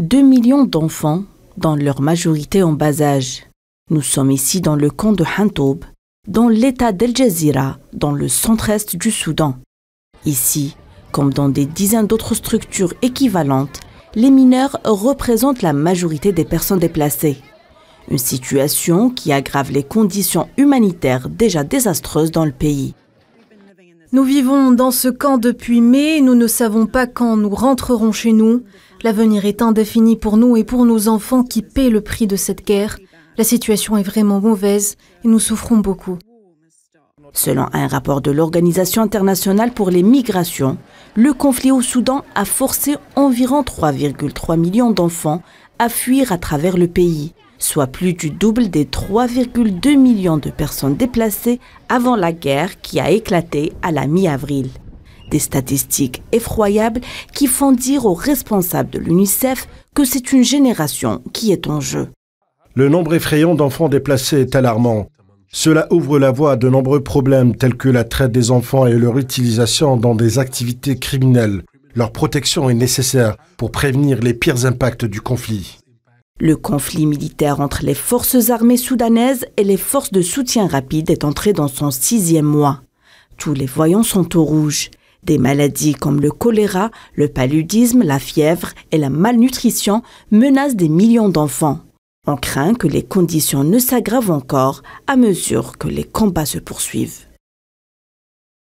2 millions d'enfants, dans leur majorité en bas âge. Nous sommes ici dans le camp de Hantoub, dans l'état d'El Jazeera, dans le centre-est du Soudan. Ici, comme dans des dizaines d'autres structures équivalentes, les mineurs représentent la majorité des personnes déplacées. Une situation qui aggrave les conditions humanitaires déjà désastreuses dans le pays. Nous vivons dans ce camp depuis mai, nous ne savons pas quand nous rentrerons chez nous. L'avenir est indéfini pour nous et pour nos enfants qui paient le prix de cette guerre. La situation est vraiment mauvaise et nous souffrons beaucoup. Selon un rapport de l'Organisation internationale pour les migrations, le conflit au Soudan a forcé environ 3,3 millions d'enfants à fuir à travers le pays, soit plus du double des 3,2 millions de personnes déplacées avant la guerre qui a éclaté à la mi-avril des statistiques effroyables qui font dire aux responsables de l'UNICEF que c'est une génération qui est en jeu. Le nombre effrayant d'enfants déplacés est alarmant. Cela ouvre la voie à de nombreux problèmes tels que la traite des enfants et leur utilisation dans des activités criminelles. Leur protection est nécessaire pour prévenir les pires impacts du conflit. Le conflit militaire entre les forces armées soudanaises et les forces de soutien rapide est entré dans son sixième mois. Tous les voyants sont au rouge. Des maladies comme le choléra, le paludisme, la fièvre et la malnutrition menacent des millions d'enfants. On craint que les conditions ne s'aggravent encore à mesure que les combats se poursuivent.